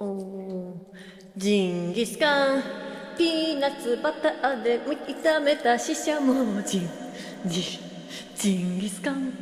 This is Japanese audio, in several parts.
おジンギスカンピーナッツバターで炒めたししゃもジンジジンギスカン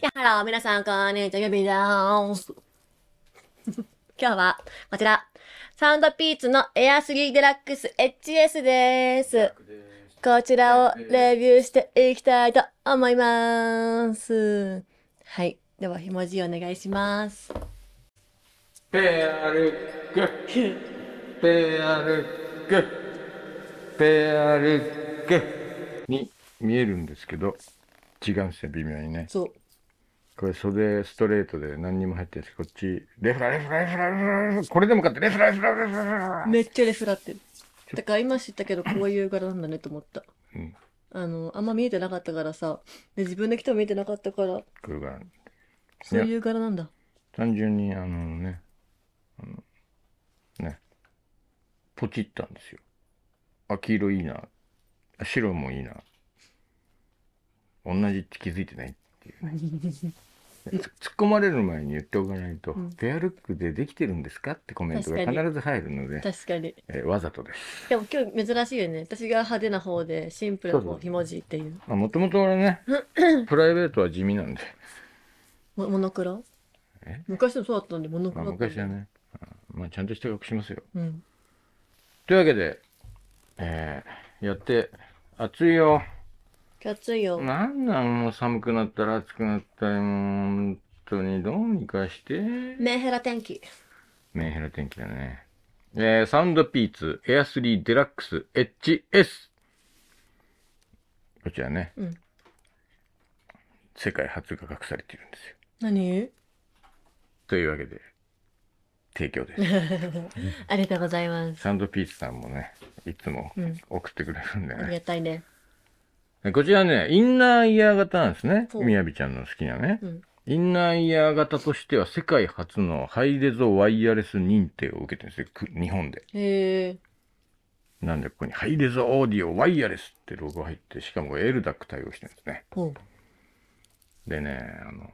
やはろ皆さんこんにちはビダース 今日はこちらサウンドピーツのエアスリーデラックス HS ですこちらをレビューしていきたいと思いますはいではひもじお願いしますペアルクペアルクペアルクに見えるんですけど違うんですよ微妙にねそうこれ袖ストレートで何にも入ってないですこっちレフラレフラレフラレフラレフラこれでもかってレフラレフラレフラめっちゃレフラってるだから今知ったけどこういう柄なんだねと思った、うん、あのあんま見えてなかったからさで自分で来ても見えてなかったからこういう柄そういう柄なんだ単純にあのねあの、ね、ポチったんですよ。あ、黄色いいな。白もいいな。同じって気づいてないっていう 突っ込まれる前に言っておかないと、うん、アルックでできてるんですかってコメントが必ず入るので、確かに。えー、わざとです。でも今日珍しいよね。私が派手な方で、シンプルな方、ひもじっていう。もともと俺ね、プライベートは地味なんで。モノクロ昔もそうだったんで、モノクロ、あ、昔はね。まあ、ちゃんとした学しますよ。うん、というわけで、えー、やって、暑いよ。暑いよ。なんなんもう寒くなったら暑くなったり、もう本当にどうにかして。メンヘラ天気。メンヘラ天気だね。えー、サウンドピーツ、エアスリーデラックス、HS。こちらね。うん。世界初が隠されてるんですよ。何というわけで。提供です。ありがとうございます。サンドピースさんもね、いつも送ってくれるんでね。うん、ありがたいね。こちらね、インナーイヤー型なんですね。みやびちゃんの好きなね、うん。インナーイヤー型としては世界初のハイレゾワイヤレス認定を受けてるんですよ、日本で。へなんでここにハイレゾオーディオワイヤレスってロゴ入って、しかもエルダック対応してるんですね。でね、あの、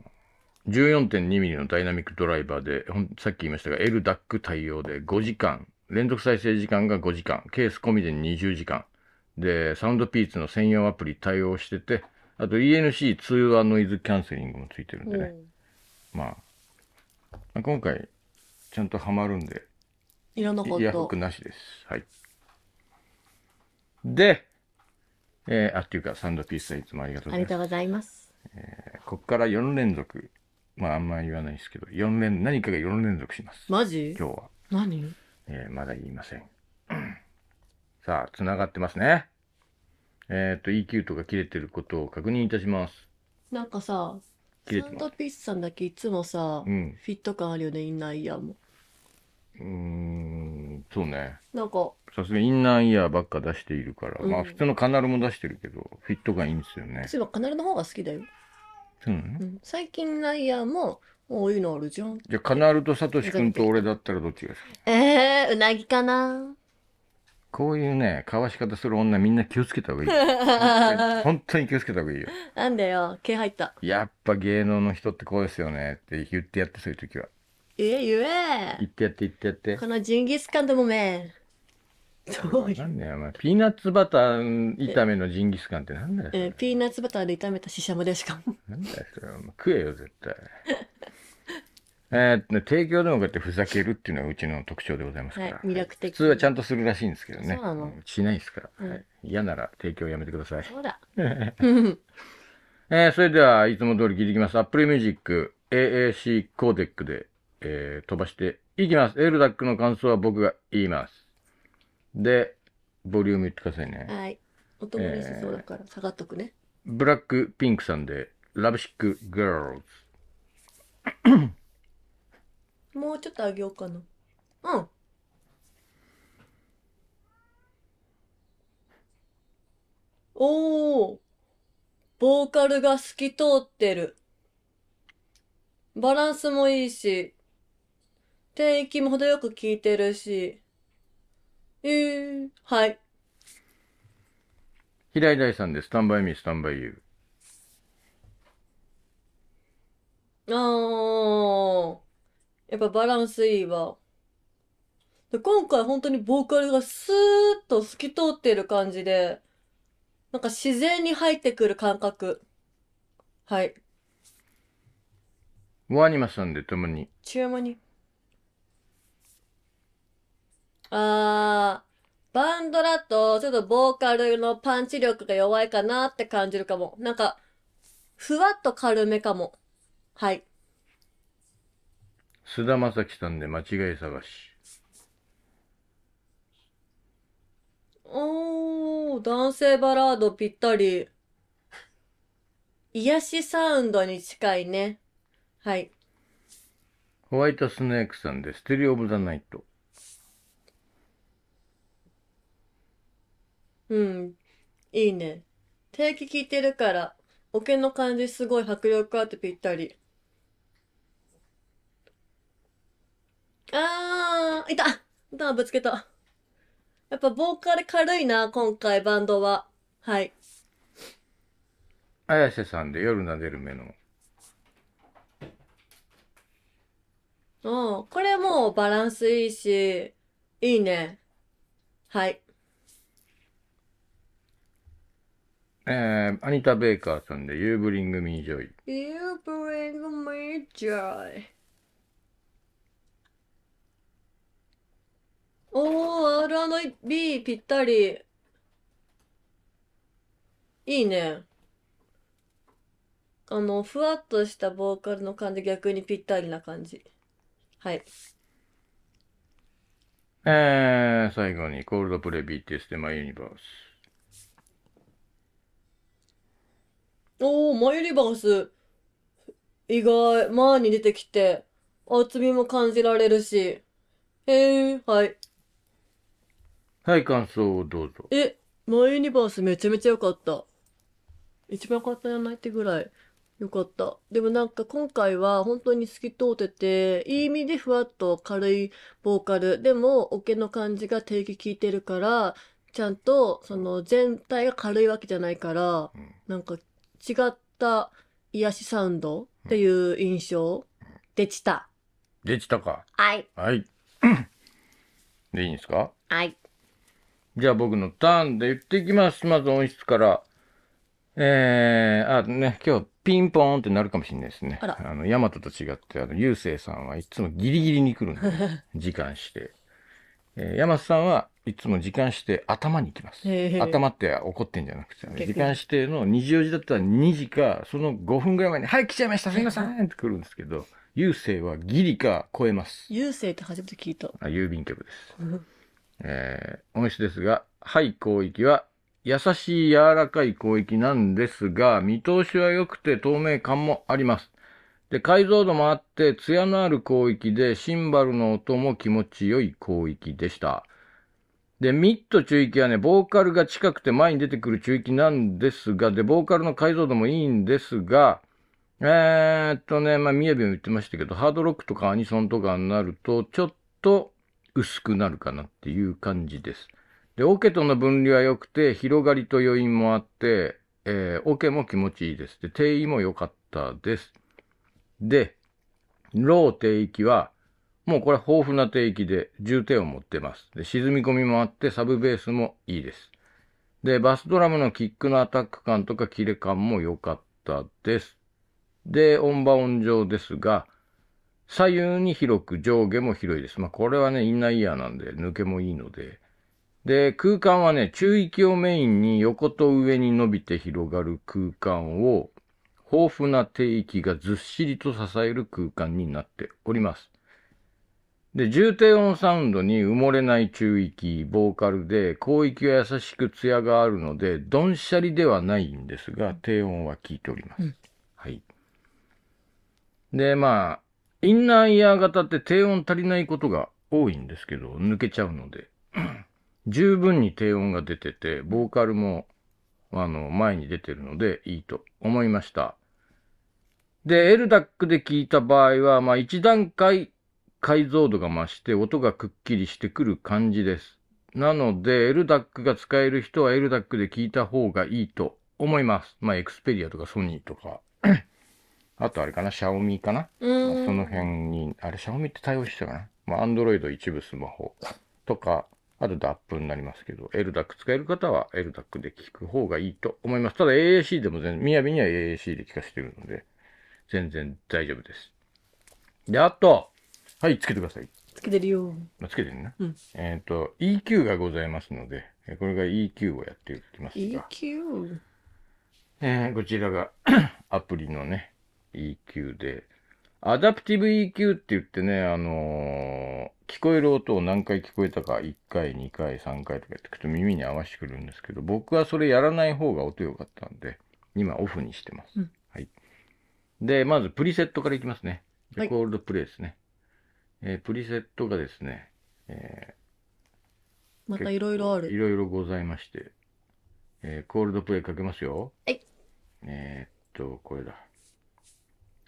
14.2mm のダイナミックドライバーで、さっき言いましたが LDAC 対応で5時間、連続再生時間が5時間、ケース込みで20時間。で、サウンドピーツの専用アプリ対応してて、あと ENC 通話ノイズキャンセリングもついてるんでね。うん、まあ、今回、ちゃんとハマるんで、いろんなこと。イヤホクなしです。はい。で、えー、あ、っていうか、サウンドピースはいつもありがとうございます。ありがとうございます。えー、ここから4連続まああんまり言わないですけど、四連、何かが4連続します。マジ今日は。何えーまだ言いません。さあ、繋がってますね。えっ、と、EQ とか切れてることを確認いたします。なんかさ、切れサてンドピースさんだけいつもさ、うん。フィット感あるよね、インナーイヤーも。うーん、そうね。なんか、さすがインナーイヤーばっか出しているから、うんまあ普通のカナルも出してるけど、フィット感いいんですよね。そういえばカナルの方が好きだよ。最近ライヤーもこういうのあるじゃんじゃあカナルとサトシ君と俺だったらどっちが好きえー、うなぎかなこういうね、かわし方する女みんな気をつけた方がいい。本当に気をつけた方がいいよ。なんだよ、毛入った。やっぱ芸能の人ってこうですよねって言ってやってそういう時は。ええ、言え。言ってやって言ってやって。このジンギスカンでもめ。そういう。なんだよ、まあ、ピーナッツバター炒めのジンギスカンってなんだよ。えー、ピーナッツバターで炒めたししゃもでしかも。なんだよ、それ。食えよ、絶対。えー、提供でもこうやってふざけるっていうのはうちの特徴でございますから、はい、魅力的、普通はちゃんとするらしいんですけどねそうなの、しないですから、うん、嫌なら提供やめてくださいそうだ、えー、それではいつも通り聞いていきます Apple Music AAC コーデックで、えー、飛ばしていきますエルダックの感想は僕が言いますで、ボリューム言ってくださいね。はい。音もにしそうだから、下がっとくね。ブラックピンクさんで、ラブシック・ガールズ。もうちょっと上げようかな。うん。おお。ボーカルが透き通ってる。バランスもいいし、低域も程よく効いてるし、えー、はい。平井大さんで、スタンバイミー、スタンバイユー。あー、やっぱバランスいいわ。で今回本当にボーカルがスーッと透き通ってる感じで、なんか自然に入ってくる感覚。はい。ワニマさんで共に。チューマニ。あー、バンドだと、ちょっとボーカルのパンチ力が弱いかなって感じるかも。なんか、ふわっと軽めかも。はい。菅田正暉さんで間違い探し。おー、男性バラードぴったり。癒しサウンドに近いね。はい。ホワイトスネークさんでステレオブザナイト。うん。いいね。定期聞いてるから、オケの感じすごい迫力あってぴったり。あー、いたいたぶつけた。やっぱボーカル軽いな、今回バンドは。はい。綾瀬さんで夜なでる目の。うん、これもバランスいいし、いいね。はい。えー、アニタ・ベイカーさんで You Bring Me Joy。You Bring Me Joy。おー、R&B ぴったり。いいね。あの、ふわっとしたボーカルの感じ逆にぴったりな感じ。はい。えー、最後に、コールドプレイ BTS でマイユニバース。おー、マユリバース。意外、前に出てきて、厚みも感じられるし。へえ、はい。はい、感想をどうぞ。え、マイユニバースめちゃめちゃ良かった。一番良かったじゃないってぐらい良かった。でもなんか今回は本当に透き通ってて、いい意味でふわっと軽いボーカル。でも、オケの感じが定期効いてるから、ちゃんと、その全体が軽いわけじゃないから、うん、なんか違った癒しサウンドっていう印象でちた。でちたか。はい。はい。でいいんですかはい。じゃあ僕のターンで言っていきます。まず音質から。えー、あね、今日ピンポーンってなるかもしれないですね。ああの、ヤマトと違って、あの、ゆうせいさんはいつもギリギリに来るんで、時間して。えー、ヤマトさんはいつも時間指定頭に行きます。頭って怒ってんじゃなくて、時間指定の24時だったら2時か、その5分ぐらい前に、はい、来ちゃいました、すいませんって来るんですけど、郵政はギリか超えます。郵政って初めて聞いた。あ郵便局です。うえー、音質ですが、はい広域は優しい柔らかい広域なんですが、見通しは良くて透明感もあります。で、解像度もあって、艶のある広域で、シンバルの音も気持ち良い広域でした。で、ミッド中域はね、ボーカルが近くて前に出てくる中域なんですが、で、ボーカルの解像度もいいんですが、えー、っとね、まあ、みやびも言ってましたけど、ハードロックとかアニソンとかになると、ちょっと薄くなるかなっていう感じです。で、オケとの分離は良くて、広がりと余韻もあって、えー、オケも気持ちいいです。で、定位も良かったです。で、ロー定域は、もうこれ豊富な低域で重点を持ってます。で、沈み込みもあってサブベースもいいです。で、バスドラムのキックのアタック感とかキレ感も良かったです。で、音場音上ですが、左右に広く上下も広いです。まあ、これはね、インナーイヤーなんで抜けもいいので。で、空間はね、中域をメインに横と上に伸びて広がる空間を、豊富な低域がずっしりと支える空間になっております。で、重低音サウンドに埋もれない中域、ボーカルで、広域は優しく艶があるので、どんしゃりではないんですが、低音は効いております。はい。で、まあ、インナーイヤー型って低音足りないことが多いんですけど、抜けちゃうので、十分に低音が出てて、ボーカルも、あの、前に出てるので、いいと思いました。で、エルダックで聞いた場合は、まあ、一段階解像度が増して音がくっきりしてくる感じです。なので、LDAC が使える人は LDAC で聞いた方がいいと思います。まあ、エクスペリアとかソニーとか あとあれかな、シャオミかな、その辺に、あれ、シャオミって対応してたかなまあ、アンドロイド一部スマホとか、あとダップになりますけど、LDAC 使える方は LDAC で聞く方がいいと思います。ただ AAC でも全然、みやびには AAC で聞かせてるので、全然大丈夫です。で、あと、はいつけてくださいつけてるよ、まあ、つけてるな。うん、えっ、ー、と EQ がございますのでこれが EQ をやっていきますが EQ、えー、こちらが アプリのね EQ でアダプティブ EQ って言ってね、あのー、聞こえる音を何回聞こえたか、1回、2回、3回とかやってくと耳に合わせてくるんですけど、僕はそれやらない方が音良かったんで、今オフにしてます。うん、はい。で、まずプリセットからいきますね。レコールドプレイですね。はいえー、プリセットがですね、えー、またいろいろある。いろいろございまして、えー、コールドプレイかけますよ。はい。えっと、これだ。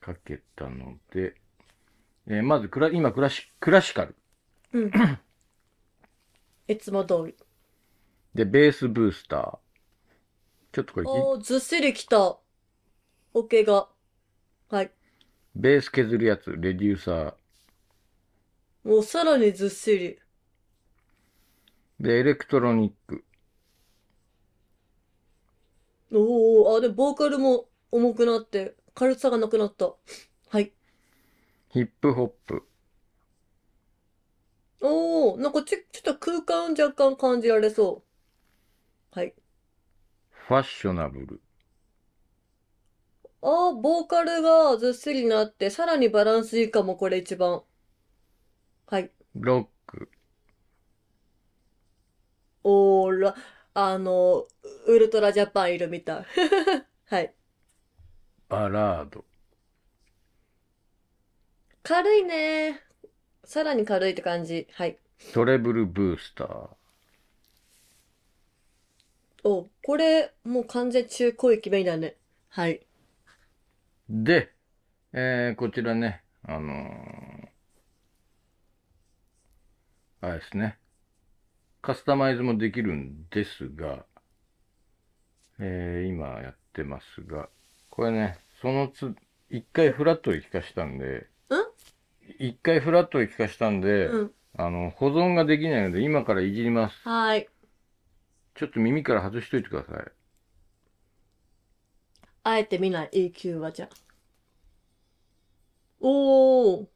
かけたので、えー、まずクラ、今クラシ、クラシカル。うん。いつも通り。で、ベースブースター。ちょっとこれ。おー、ずっしりきた。オケが。はい。ベース削るやつ、レデューサー。もうさらにずっしり。で、エレクトロニック。おお、あ、で、ボーカルも重くなって、軽さがなくなった。はい。ヒップホップ。おお、なんかち、ちょっと空間若干感じられそう。はい。ファッショナブル。ああ、ボーカルがずっしりなって、さらにバランスいいかも、これ一番。はい。ロック。オーラ、あの、ウルトラジャパンいるみたい。はい。バラード。軽いね。さらに軽いって感じ。はい。トレブルブースター。お、これ、もう完全中古駅弁だね。はい。で、えー、こちらね、あのーあれですね、カスタマイズもできるんですが、えー、今やってますが、これね、そのつ、一回フラットで聞かしたんで、一回フラットで聞かしたんで、うん、あの、保存ができないので、今からいじります。はい。ちょっと耳から外しといてください。あえて見ない EQ はじゃおー。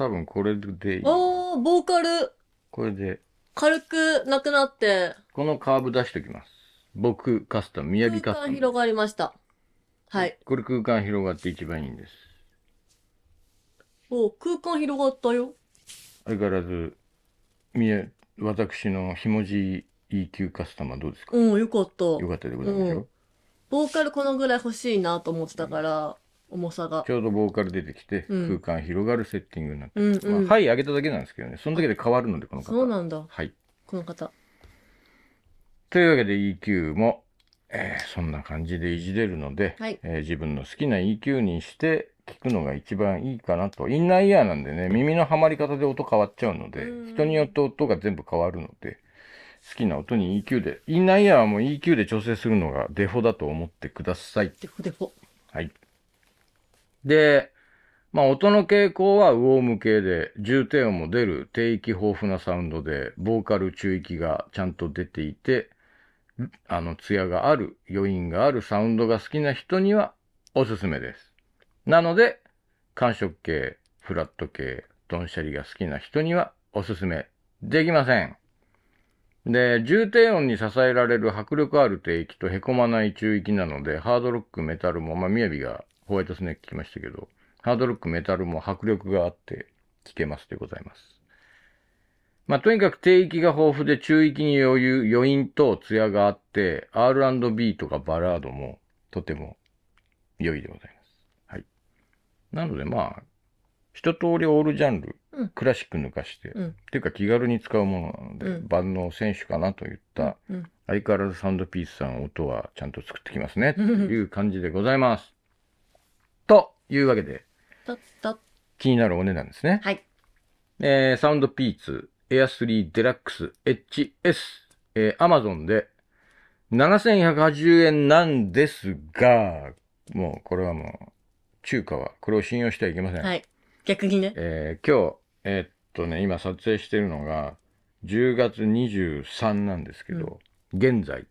多分これでいい。おー、ボーカル、これで、軽くなくなって、このカーブ出しておきます。僕カスタム、宮空城カスタ間広がりました。はい。これ空間広がって一番いいんです。お空間広がったよ。相変わらず、宮、私のひもじい EQ カスタムはどうですか、うん、よかった。よかったでございますよ。ボーカルこのぐらい欲しいなと思ってたから、重さがちょうどボーカル出てきて、うん、空間広がるセッティングになって、うんうんまあ、はい上げただけなんですけどねその時で変わるのでこの方そうなんだはいこの方というわけで EQ も、えー、そんな感じでいじれるので、はい、えー、自分の好きな EQ にして聞くのが一番いいかなとインナーイヤーなんでね耳のはまり方で音変わっちゃうので、う人によって音が全部変わるので好きな音に EQ でインナーイヤーも EQ で調整するのがデフォだと思ってくださいデフォデフォはいで、まあ音の傾向はウォーム系で、重低音も出る低域豊富なサウンドで、ボーカル中域がちゃんと出ていて、あの、艶がある、余韻があるサウンドが好きな人にはおすすめです。なので、寒色系、フラット系、ドンシャリが好きな人にはおすすめできません。で、重低音に支えられる迫力ある低域と凹まない中域なので、ハードロック、メタルも、まあ、雅がホワイトスネーク聞きましたけど、ハードロック、メタルも迫力があって聞けますでございます。まあ、とにかく低域が豊富で中域に余裕、余韻と艶があって、R&B とかバラードもとても良いでございます。はい。なのでまあ、一通りオールジャンル、クラシック抜かして、うん、っていうか気軽に使うものなので、うん、万能選手かなといった、相変わらずサウンドピースさん音はちゃんと作ってきますね、と いう感じでございます。というわけで、とっと気になるお値段ですね。はい。えー、サウンドピーツ、エアスリーデラックス HS、えー、Amazon で7180円なんですが、もうこれはもう、中華は、これを信用してはいけません。はい。逆にね。えー、今日、えーっとね、今撮影してるのが、10月23なんですけど、現在、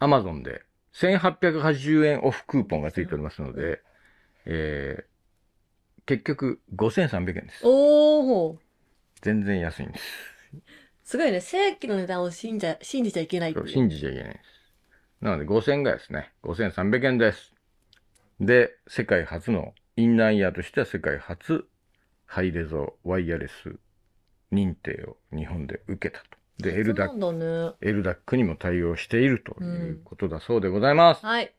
Amazon で1880円オフクーポンがついておりますので、えー、結局5300円です。おお。全然安いんです。すごいね。正規の値段を信じ信じちゃいけない信じちゃいけないです。なので5000円ぐらいですね。5300円です。で、世界初のインナーイヤーとしては世界初ハイレゾワイヤレス認定を日本で受けたと。で、エルダック、エルダックにも対応しているということだそうでございます。うん、はい。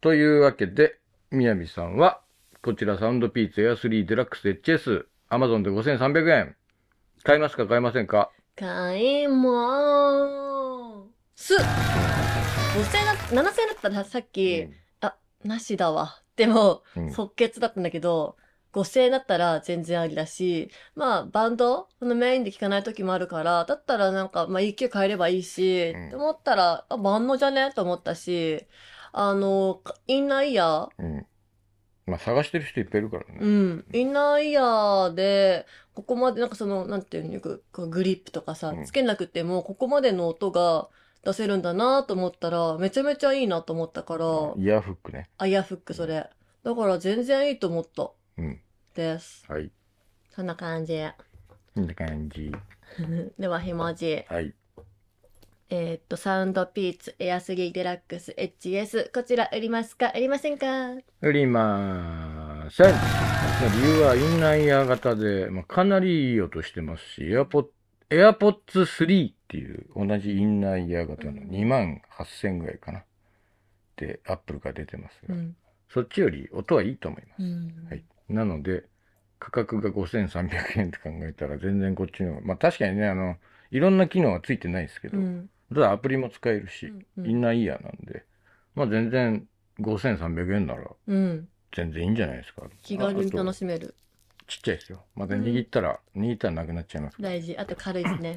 というわけで、みやびさんは、こちらサウンドピーツエアスリーデラックス HS、Amazon で5300円。買いますか買いませんか買いまーす !5000 円だ、7000円だったらさっき、うん、あ、なしだわ。でも、即決だったんだけど、5000円だったら全然ありだし、まあバンドのメインで聴かない時もあるから、だったらなんか、まあ EQ 変えればいいし、うん、って思ったら、あ、万能じゃねと思ったし、あの、インナーイヤー、うん。まあ探してる人いっぱいいるからね。うん。インナーイヤーで、ここまで、なんかその、なんていうの、よくグリップとかさつけなくても、ここまでの音が出せるんだなと思ったら、めちゃめちゃいいなと思ったから、イヤーフックね。あ、イヤーフックそれ。だから全然いいと思った。うん。です。はい。そんな感じ。こんな感じ。では、ひもじ。はい。えー、っと、サウンドピーツ、エアスギーデラックス、HS、こちら売りますか売りませんか売りまーせん。理由はインナイヤー型で、まあ、かなりいい音してますし、エアポッ、エアポッツ3っていう同じインナイヤー型の2万8000ぐらいかな。ってアップルが出てますが、うん、そっちより音はいいと思います。うん、はい。なので、価格が5300円って考えたら全然こっちの、まあ確かにね、あの、いろんな機能はついてないですけど、うんただアプリも使えるし、インナーイヤーなんで、まあ全然5300円なら、全然いいんじゃないですか。気軽に楽しめる。ちっちゃいですよ。また握ったら、握ったらなくなっちゃいます。大事。あと軽いですね。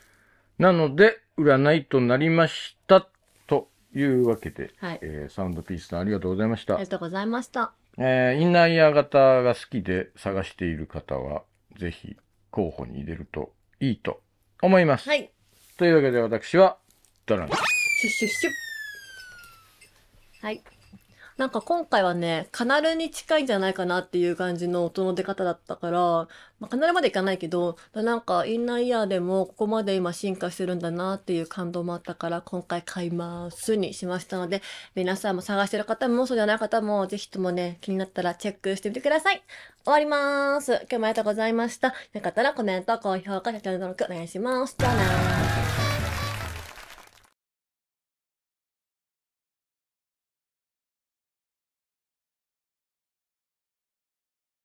なので、占いとなりました。というわけで、はい、えー、サウンドピースさんありがとうございました。ありがとうございました。えー、インナーイヤー型が好きで探している方は、ぜひ候補に入れるといいと思います。はい。というわけで私はドラムシュッシュッシュッはいなんか今回はね、カナルに近いんじゃないかなっていう感じの音の出方だったから、まあ、カナルまでいかないけど、なんかインナーイヤーでもここまで今進化してるんだなっていう感動もあったから、今回買いますにしましたので、皆さんも探してる方もそうじゃない方も、ぜひともね、気になったらチェックしてみてください。終わりまーす。今日もありがとうございました。よかったらコメント、高評価、チャンネル登録お願いします。じゃあねー。